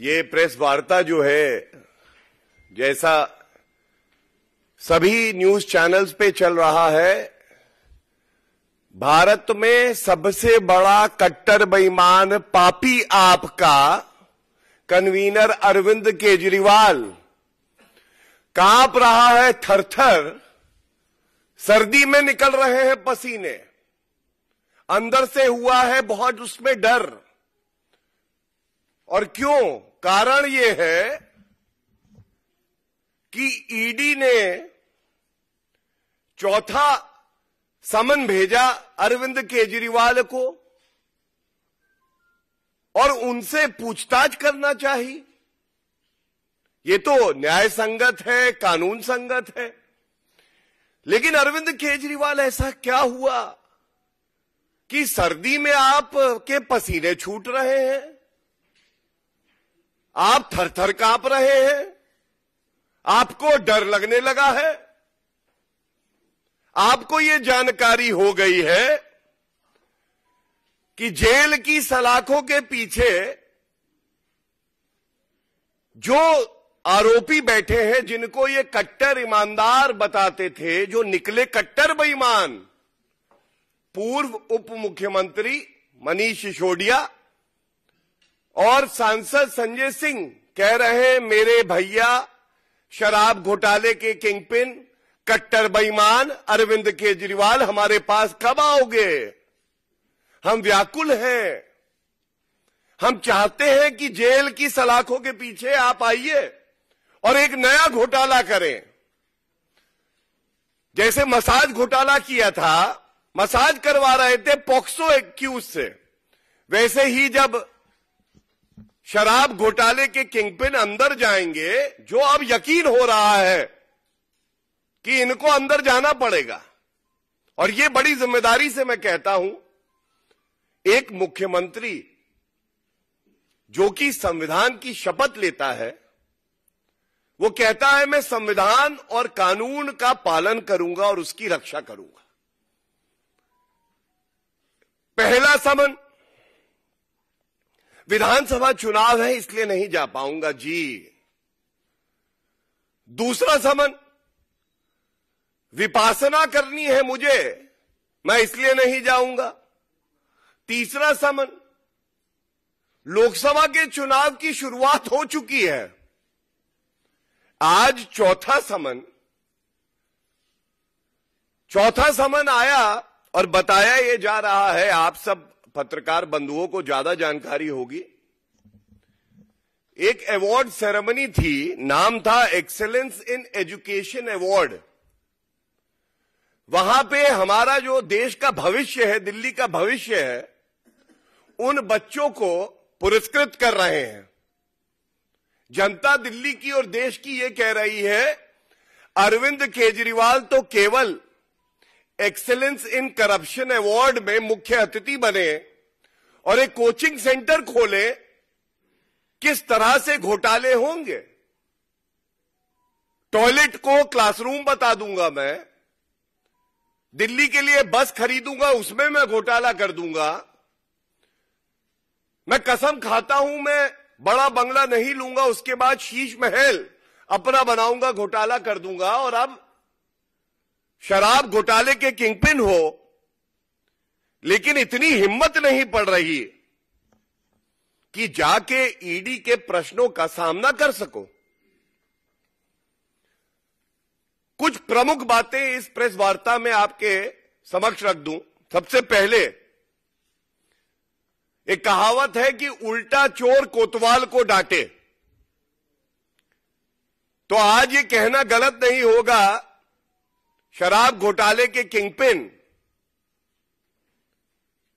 ये प्रेस वार्ता जो है जैसा सभी न्यूज चैनल्स पे चल रहा है भारत में सबसे बड़ा कट्टर बेईमान पापी आपका कन्वीनर अरविंद केजरीवाल कांप रहा है थरथर सर्दी में निकल रहे हैं पसीने अंदर से हुआ है बहुत उसमें डर और क्यों कारण यह है कि ईडी ने चौथा समन भेजा अरविंद केजरीवाल को और उनसे पूछताछ करना चाहिए ये तो न्याय संगत है कानून संगत है लेकिन अरविंद केजरीवाल ऐसा क्या हुआ कि सर्दी में आप के पसीने छूट रहे हैं आप थर थर कांप रहे हैं आपको डर लगने लगा है आपको यह जानकारी हो गई है कि जेल की सलाखों के पीछे जो आरोपी बैठे हैं जिनको ये कट्टर ईमानदार बताते थे जो निकले कट्टर बेईमान पूर्व उप मुख्यमंत्री मनीष सिसोडिया और सांसद संजय सिंह कह रहे हैं मेरे भैया शराब घोटाले के किंगपिन कट्टर बेईमान अरविंद केजरीवाल हमारे पास कब आओगे हम व्याकुल हैं हम चाहते हैं कि जेल की सलाखों के पीछे आप आइए और एक नया घोटाला करें जैसे मसाज घोटाला किया था मसाज करवा रहे थे पॉक्सो एक्यूज से वैसे ही जब शराब घोटाले के किंगपिन अंदर जाएंगे जो अब यकीन हो रहा है कि इनको अंदर जाना पड़ेगा और ये बड़ी जिम्मेदारी से मैं कहता हूं एक मुख्यमंत्री जो कि संविधान की शपथ लेता है वो कहता है मैं संविधान और कानून का पालन करूंगा और उसकी रक्षा करूंगा पहला समन विधानसभा चुनाव है इसलिए नहीं जा पाऊंगा जी दूसरा समन विपासना करनी है मुझे मैं इसलिए नहीं जाऊंगा तीसरा समन लोकसभा के चुनाव की शुरुआत हो चुकी है आज चौथा समन चौथा समन आया और बताया ये जा रहा है आप सब पत्रकार बंधुओं को ज्यादा जानकारी होगी एक अवार्ड सेरेमनी थी नाम था एक्सेलेंस इन एजुकेशन अवार्ड वहां पे हमारा जो देश का भविष्य है दिल्ली का भविष्य है उन बच्चों को पुरस्कृत कर रहे हैं जनता दिल्ली की और देश की यह कह रही है अरविंद केजरीवाल तो केवल एक्सेलेंस इन करप्शन अवार्ड में मुख्य अतिथि बने हैं और एक कोचिंग सेंटर खोले किस तरह से घोटाले होंगे टॉयलेट को क्लासरूम बता दूंगा मैं दिल्ली के लिए बस खरीदूंगा उसमें मैं घोटाला कर दूंगा मैं कसम खाता हूं मैं बड़ा बंगला नहीं लूंगा उसके बाद शीश महल अपना बनाऊंगा घोटाला कर दूंगा और अब शराब घोटाले के किंगपिन हो लेकिन इतनी हिम्मत नहीं पड़ रही कि जाके ईडी के प्रश्नों का सामना कर सको कुछ प्रमुख बातें इस प्रेस वार्ता में आपके समक्ष रख दूं सबसे पहले एक कहावत है कि उल्टा चोर कोतवाल को डांटे तो आज ये कहना गलत नहीं होगा शराब घोटाले के किंगपिन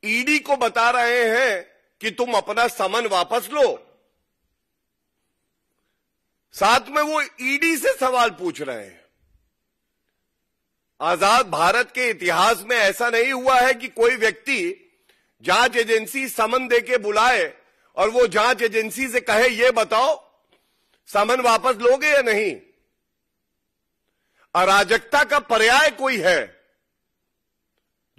ईडी को बता रहे हैं कि तुम अपना समन वापस लो साथ में वो ईडी से सवाल पूछ रहे हैं आजाद भारत के इतिहास में ऐसा नहीं हुआ है कि कोई व्यक्ति जांच एजेंसी समन दे के बुलाए और वो जांच एजेंसी से कहे ये बताओ समन वापस लोगे या नहीं अराजकता का पर्याय कोई है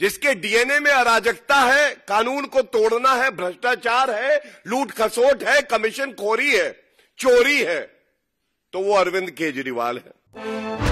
जिसके डीएनए में अराजकता है कानून को तोड़ना है भ्रष्टाचार है लूट खसोट है कमीशन खोरी है चोरी है तो वो अरविंद केजरीवाल है